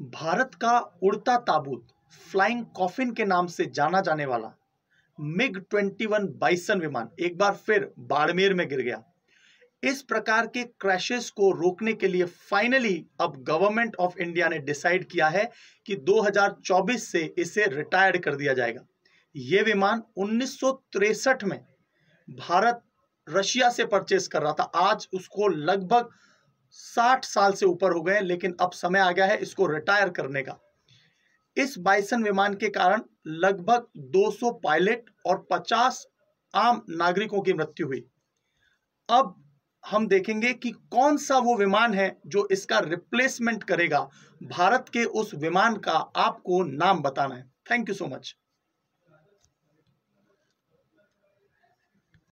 भारत का उड़ता ताबूत फ्लाइंग कॉफिन के नाम से जाना जाने वाला मिग 21 बाइसन विमान एक बार फिर बाड़मेर में गिर गया इस प्रकार के क्रैशेस को रोकने के लिए फाइनली अब गवर्नमेंट ऑफ इंडिया ने डिसाइड किया है कि 2024 से इसे रिटायर्ड कर दिया जाएगा ये विमान उन्नीस में भारत रशिया से परचेस कर रहा था आज उसको लगभग साठ साल से ऊपर हो गए लेकिन अब समय आ गया है इसको रिटायर करने का इस बाइसन विमान के कारण लगभग 200 पायलट और 50 आम नागरिकों की मृत्यु हुई अब हम देखेंगे कि कौन सा वो विमान है जो इसका रिप्लेसमेंट करेगा भारत के उस विमान का आपको नाम बताना है थैंक यू सो मच